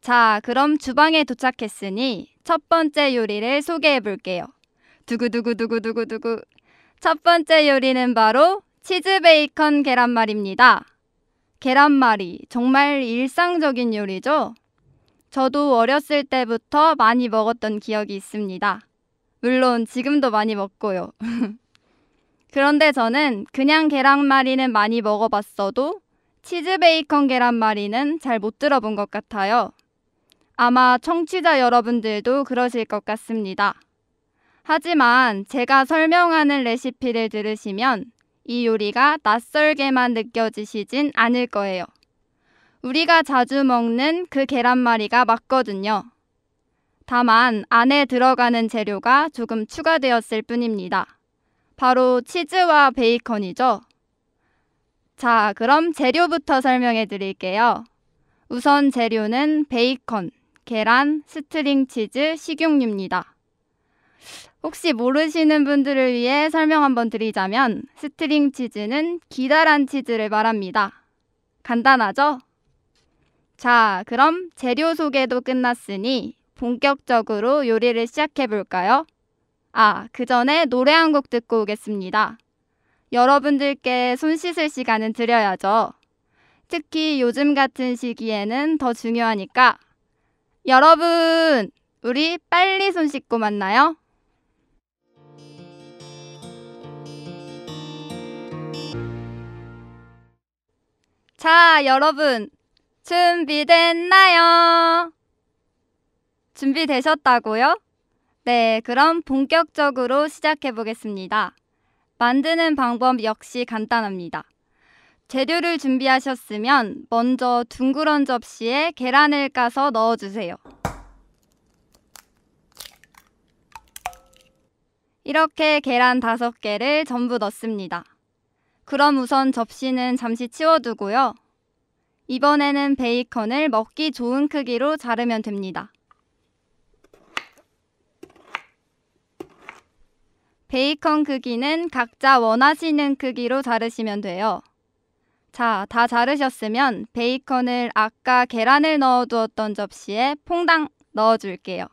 자, 그럼 주방에 도착했으니 첫 번째 요리를 소개해 볼게요. 두구두구두구두구두구. 첫 번째 요리는 바로 치즈 베이컨 계란말입니다. 계란말이 정말 일상적인 요리죠? 저도 어렸을 때부터 많이 먹었던 기억이 있습니다. 물론 지금도 많이 먹고요. 그런데 저는 그냥 계란말이는 많이 먹어봤어도 치즈 베이컨 계란말이는 잘 못 들어본 것 같아요. 아마 청취자 여러분들도 그러실 것 같습니다. 하지만 제가 설명하는 레시피를 들으시면 이 요리가 낯설게만 느껴지시진 않을 거예요. 우리가 자주 먹는 그 계란말이가 맞거든요. 다만 안에 들어가는 재료가 조금 추가되었을 뿐입니다. 바로 치즈와 베이컨이죠. 자, 그럼 재료부터 설명해 드릴게요. 우선 재료는 베이컨. 계란, 스트링 치즈, 식용유입니다. 혹시 모르시는 분들을 위해 설명 한번 드리자면 스트링 치즈는 기다란 치즈를 말합니다. 간단하죠? 자, 그럼 재료 소개도 끝났으니 본격적으로 요리를 시작해 볼까요? 아, 그 전에 노래 한 곡 듣고 오겠습니다. 여러분들께 손 씻을 시간은 드려야죠. 특히 요즘 같은 시기에는 더 중요하니까 여러분, 우리 빨리 손 씻고 만나요. 자, 여러분, 준비됐나요? 준비되셨다고요? 네, 그럼 본격적으로 시작해 보겠습니다. 만드는 방법 역시 간단합니다. 재료를 준비하셨으면 먼저 둥그런 접시에 계란을 까서 넣어주세요. 이렇게 계란 5개를 전부 넣습니다. 그럼 우선 접시는 잠시 치워두고요. 이번에는 베이컨을 먹기 좋은 크기로 자르면 됩니다. 베이컨 크기는 각자 원하시는 크기로 자르시면 돼요. 자, 다 자르셨으면 베이컨을 아까 계란을 넣어두었던 접시에 퐁당 넣어줄게요.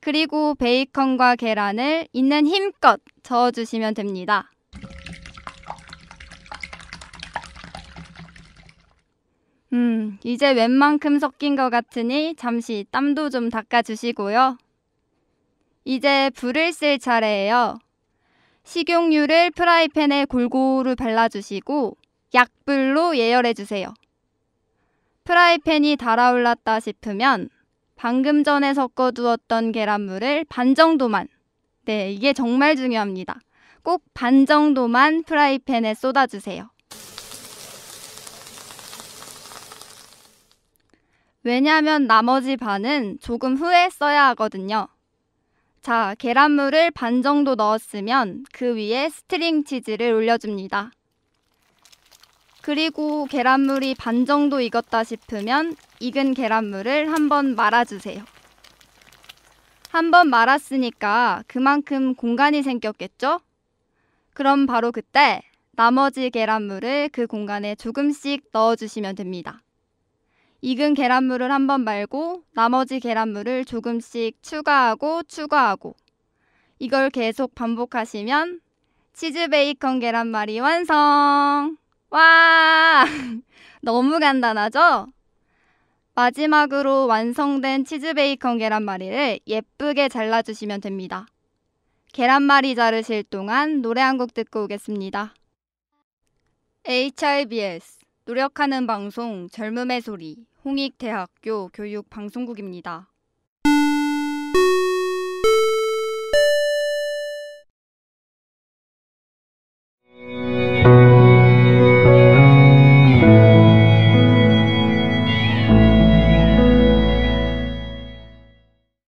그리고 베이컨과 계란을 있는 힘껏 저어주시면 됩니다. 음, 이제 웬만큼 섞인 것 같으니 잠시 땀도 좀 닦아주시고요. 이제 불을 쓸 차례예요. 식용유를 프라이팬에 골고루 발라주시고 약불로 예열해 주세요. 프라이팬이 달아올랐다 싶으면 방금 전에 섞어두었던 계란물을 반 정도만 네, 이게 정말 중요합니다. 꼭 반 정도만 프라이팬에 쏟아주세요. 왜냐하면 나머지 반은 조금 후에 써야 하거든요. 자, 계란물을 반 정도 넣었으면 그 위에 스트링 치즈를 올려줍니다. 그리고 계란물이 반 정도 익었다 싶으면 익은 계란물을 한 번 말아주세요. 한 번 말았으니까 그만큼 공간이 생겼겠죠? 그럼 바로 그때 나머지 계란물을 그 공간에 조금씩 넣어주시면 됩니다. 익은 계란물을 한 번 말고 나머지 계란물을 조금씩 추가하고 추가하고 이걸 계속 반복하시면 치즈 베이컨 계란말이 완성! 와! 너무 간단하죠? 마지막으로 완성된 치즈베이컨 계란말이를 예쁘게 잘라주시면 됩니다. 계란말이 자르실 동안 노래 한 곡 듣고 오겠습니다. HIBS 노력하는 방송 젊음의 소리 홍익대학교 교육방송국입니다.